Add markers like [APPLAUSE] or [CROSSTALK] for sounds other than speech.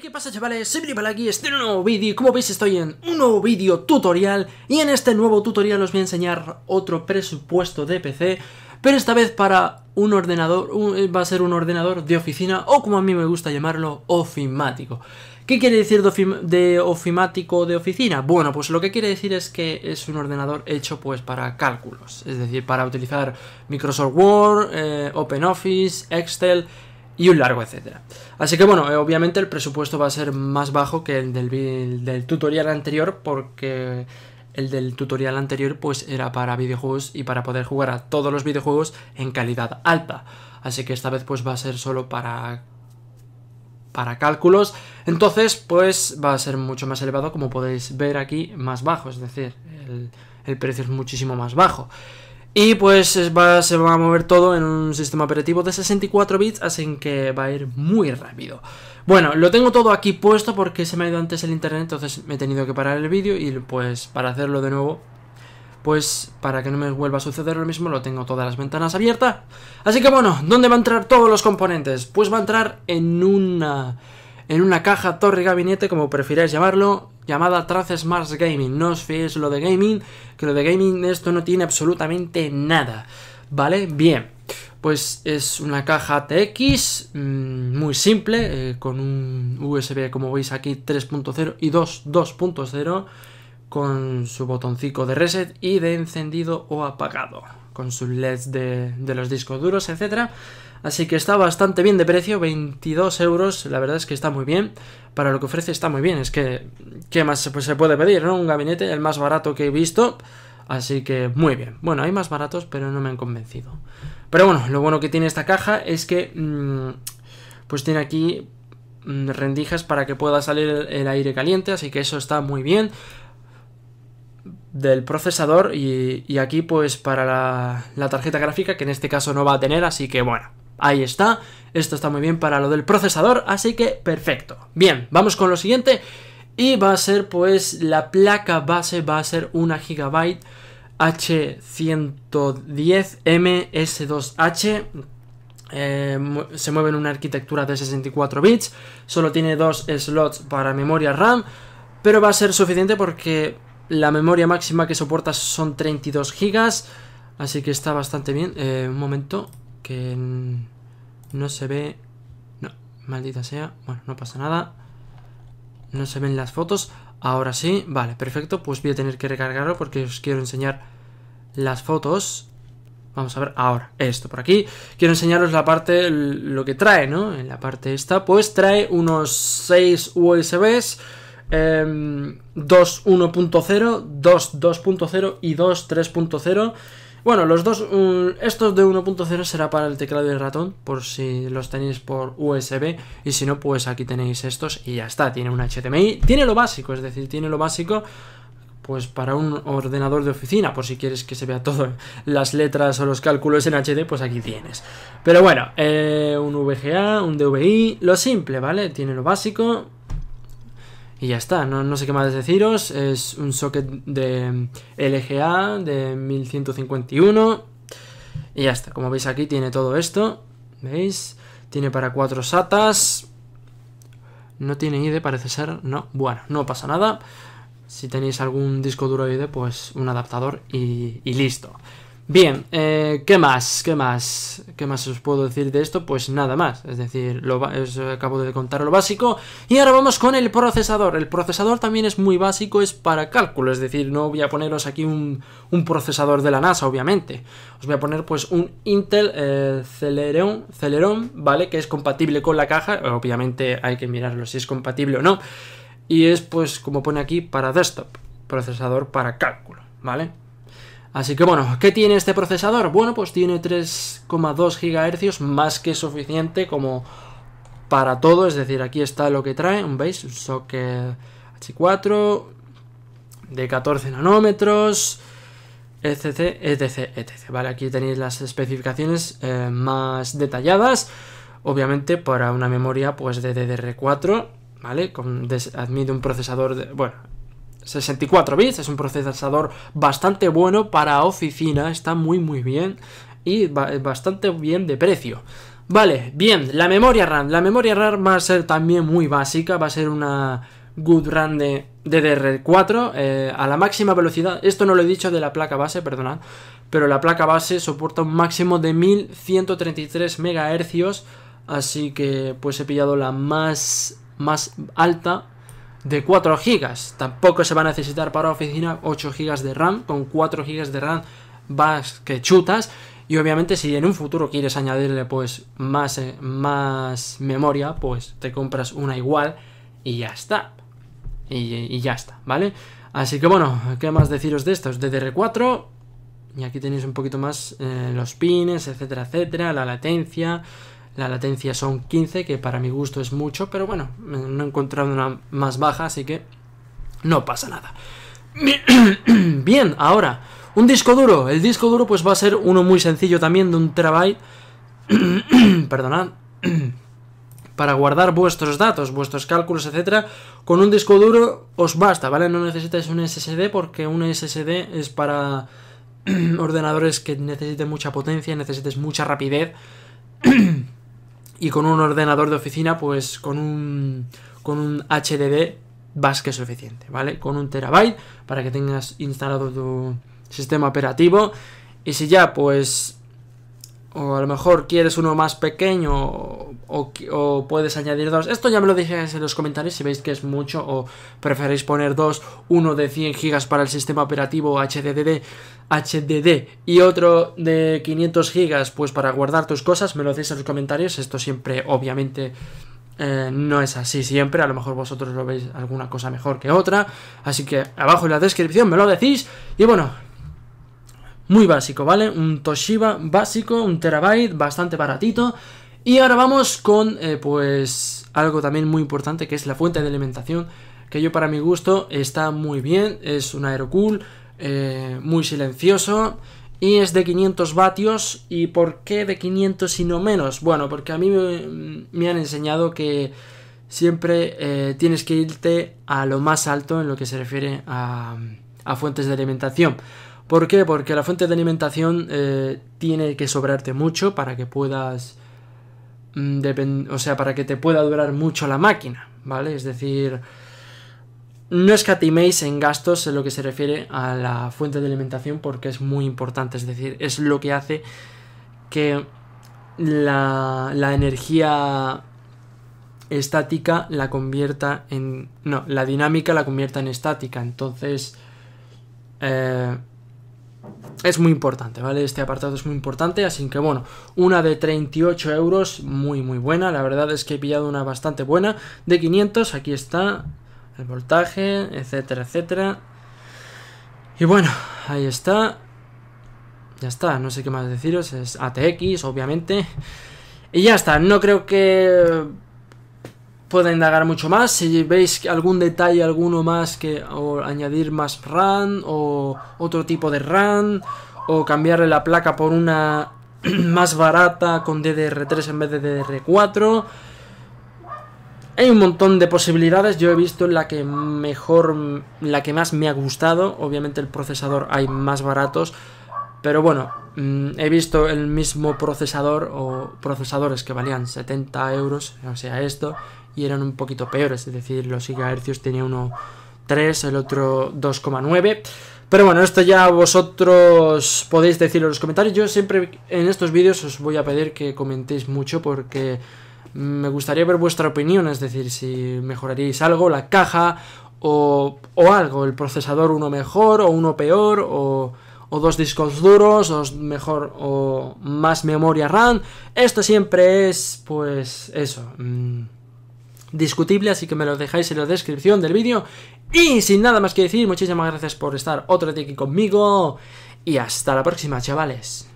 ¿qué pasa chavales? Soy Bribal aquí, estoy en un nuevo vídeo como veis estoy en un nuevo vídeo tutorial y en este nuevo tutorial os voy a enseñar otro presupuesto de PC pero esta vez para un ordenador, eh, va a ser un ordenador de oficina o como a mí me gusta llamarlo, ofimático. ¿Qué quiere decir de, ofimático de oficina? Bueno, pues lo que quiere decir es que es un ordenador hecho pues para cálculos, es decir, para utilizar Microsoft Word, eh, OpenOffice, Excel, y un largo etcétera. Así que bueno, eh, obviamente el presupuesto va a ser más bajo que el del, tutorial anterior porque el del tutorial anterior pues era para videojuegos y para poder jugar a todos los videojuegos en calidad alta. Así que esta vez pues va a ser solo para para cálculos, entonces pues va a ser mucho más elevado como podéis ver aquí más bajo, es decir, el precio es muchísimo más bajo. Y pues se va a mover todo en un sistema operativo de 64 bits, así que va a ir muy rápido. Bueno, lo tengo todo aquí puesto porque se me ha ido antes el internet, entonces me he tenido que parar el vídeo y pues para hacerlo de nuevo, pues para que no me vuelva a suceder lo mismo, lo tengo todas las ventanas abiertas. Así que bueno, ¿dónde va a entrar todos los componentes? Pues va a entrar en una en una caja, torre, gabinete, como prefiráis llamarlo, llamada Traces Mars Gaming. No os fiéis lo de gaming, que lo de gaming esto no tiene absolutamente nada. ¿Vale? Bien. Pues es una caja tx mm, muy simple, eh, con un USB como veis aquí 3.0 y 2.0, con su botoncito de reset y de encendido o apagado, con sus LEDs de, de los discos duros, etcétera Así que está bastante bien de precio, 22 euros, la verdad es que está muy bien. Para lo que ofrece está muy bien, es que, ¿qué más pues, se, puede pedir? ¿no? Un gabinete, el más barato que he visto. Así que muy bien. Bueno, hay más baratos, pero no me han convencido. Pero bueno, lo bueno que tiene esta caja es que... Mm, pues tiene aquí mm, rendijas para que pueda salir el aire caliente, así que eso está muy bien del procesador y, aquí pues para la tarjeta gráfica que en este caso no va a tener así que bueno Ahí está. Esto está muy bien para lo del procesador, así que perfecto. Bien, vamos con lo siguiente. Y va a ser pues la placa base va a ser una gigabyte H110MS2H. Eh, se mueve en una arquitectura de 64 bits. Solo tiene dos slots para memoria RAM. Pero va a ser suficiente porque la memoria máxima que soporta son 32 GB. Así que está bastante bien. Eh, un momento no se ve... No, maldita sea. Bueno, no pasa nada. No se ven las fotos. Ahora sí, vale, perfecto. Pues voy a tener que recargarlo porque os quiero enseñar las fotos. Vamos a ver ahora esto por aquí. Quiero enseñaros la parte, lo que trae, ¿no? En la parte esta, pues trae unos 6 USBs. Eh, 2 1.0, 2 2.0 y 2 3.0 bueno, los dos, mm, estos de 1.0 será para el teclado y el ratón, por si los tenéis por USB, y si no, pues aquí tenéis estos y ya está, tiene un HDMI, tiene lo básico, es decir, tiene lo básico pues para un ordenador de oficina, por si quieres que se vea [LAUGHS] todo, las letras o los cálculos en HD, pues aquí tienes. Pero bueno, eh, un VGA, un DVI, lo simple, ¿vale? Tiene lo básico, y ya está, no, sé qué más deciros. Es un socket de LGA de 1151. Y ya está, como veis aquí tiene todo esto. ¿Veis? Tiene para cuatro SATAs. No tiene ID, parece ser. No, bueno, no pasa nada. Si tenéis algún disco duro IDE pues un adaptador y listo. Bien, eh, ¿qué más? ¿Qué más? ¿Qué más os puedo decir de esto? Pues nada más, es decir, lo os acabo de contar lo básico. Y ahora vamos con el procesador. El procesador también es muy básico, es para cálculo, es decir, no voy a poneros aquí un, procesador de la NASA, obviamente. Os voy a poner pues un Intel eh, Celeron, Celeron, ¿vale? Que es compatible con la caja, obviamente hay que mirarlo si es compatible o no. Y es pues, como pone aquí, para desktop, procesador para cálculo, ¿vale? Así que bueno, ¿qué tiene este procesador? Bueno, pues tiene 3,2 GHz, más que suficiente como para todo, es decir, aquí está lo que trae, ¿veis? Un socket H4 de 14 nanómetros, etc, etc, etc. Vale, aquí tenéis las especificaciones eh, más detalladas, obviamente para una memoria pues de DDR4, ¿vale? Con, admite un procesador, de, bueno, 64 bits, es un procesador bastante bueno para oficina, está muy muy bien y eh, bastante bien de precio. Vale, bien, la memoria RAM. La memoria RAM va a ser también muy básica, va a ser una good RAM de DDR4 eh, a la máxima velocidad. Esto no lo he dicho de la placa base, perdonad, pero la placa base soporta un máximo de 1133 MHz, así que pues he pillado la más, más alta de 4 GB. Tampoco se va a necesitar para oficina 8 GB de RAM. Con 4 GB de RAM vas que chutas. Y obviamente si en un futuro quieres añadirle pues más, eh, más memoria, pues te compras una igual y ya está. Y, ya está, ¿vale? Así que bueno, ¿qué más deciros de estos? DDR4, y aquí tenéis un poquito más eh, los pines, etcétera, etcétera, la latencia, la latencia son 15, que para mi gusto es mucho, pero bueno, no he encontrado una más baja, así que no pasa nada. [COUGHS] Bien, ahora, un disco duro. El disco duro pues va a ser uno muy sencillo también, de un terabyte. [COUGHS] Perdonad. [COUGHS] para guardar vuestros datos, vuestros cálculos, etcétera, con un disco duro os basta, ¿vale? No necesitáis un SSD porque un SSD es para ordenadores que necesiten mucha potencia, necesites mucha rapidez y con un ordenador de oficina, pues con un, con un HDD más que suficiente, ¿vale? Con un terabyte para que tengas instalado tu sistema operativo. Y si ya, pues o a lo mejor quieres uno más pequeño o, puedes añadir dos. Esto ya me lo dejéis en los comentarios si veis que es mucho o preferéis poner dos, uno de 100 GB para el sistema operativo HDD, HDD y otro de 500 GB pues para guardar tus cosas. Me lo decís en los comentarios. Esto siempre obviamente eh, no es así siempre. A lo mejor vosotros lo veis alguna cosa mejor que otra. Así que abajo en la descripción me lo decís. Y bueno, muy básico, ¿vale? Un Toshiba básico, un terabyte, bastante baratito. Y ahora vamos con, eh, pues, algo también muy importante que es la fuente de alimentación, que yo para mi gusto está muy bien, es un aerocool, eh, muy silencioso y es de 500 vatios. ¿Y por qué de 500 y no menos? Bueno, porque a mí me, han enseñado que siempre eh, tienes que irte a lo más alto en lo que se refiere a, a fuentes de alimentación. ¿Por qué? Porque la fuente de alimentación eh, tiene que sobrarte mucho para que puedas... Mm, o sea, para que te pueda durar mucho la máquina, ¿vale? Es decir, no escatiméis en gastos en lo que se refiere a la fuente de alimentación porque es muy importante, es decir, es lo que hace que la, la energía estática la convierta en... no, la dinámica la convierta en estática, entonces... Eh, es muy importante, ¿vale? Este apartado es muy importante, así que bueno, una de 38 euros, muy muy buena, la verdad es que he pillado una bastante buena, de 500, aquí está, el voltaje, etcétera, etcétera. Y bueno, ahí está, ya está, no sé qué más deciros, es ATX, obviamente. Y ya está, no creo que pueda indagar mucho más. Si veis algún detalle, alguno más que añadir más RAM o otro tipo de RAM o cambiarle la placa por una [CLEARS THROAT] más barata con DDR3 en vez de DDR4. Hay un montón de posibilidades. Yo he visto la que mejor, la que más me ha gustado. Obviamente el procesador hay más baratos, pero bueno, mm, he visto el mismo procesador o procesadores que valían 70 euros, o sea, esto, y eran un poquito peores, es decir, los gigahercios tenía uno 3, el otro 2,9. Pero bueno, esto ya vosotros podéis decirlo en los comentarios. Yo siempre en estos vídeos os voy a pedir que comentéis mucho porque me gustaría ver vuestra opinión, es decir, si mejoraríais algo, la caja o, algo, el procesador uno mejor o uno peor o dos discos duros, o mejor, o más memoria RAM. Esto siempre es, pues, eso. Mm, discutible, así que me lo dejáis en la descripción del vídeo. Y sin nada más que decir, muchísimas gracias por estar otro día aquí conmigo. Y hasta la próxima, chavales.